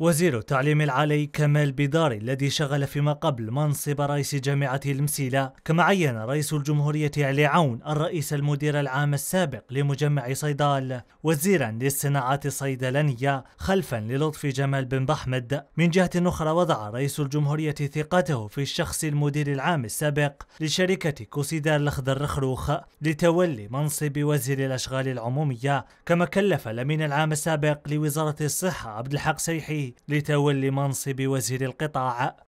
وزير التعليم العالي كمال بيداري الذي شغل فيما قبل منصب رئيس جامعة المسيلة كما عين رئيس الجمهورية علي عون الرئيس المدير العام السابق لمجمع صيدال وزيرا للصناعات الصيدلانية خلفا للطفي جمال بن بحمد من جهة أخرى وضع رئيس الجمهورية ثقته في الشخص المدير العام السابق لشركة كوسيدار الأخضر الرخروخ لتولي منصب وزير الأشغال العمومية كما كلف الأمين العام السابق لوزارة الصحة عبد الحق سيحي لتولي منصب وزير القطاع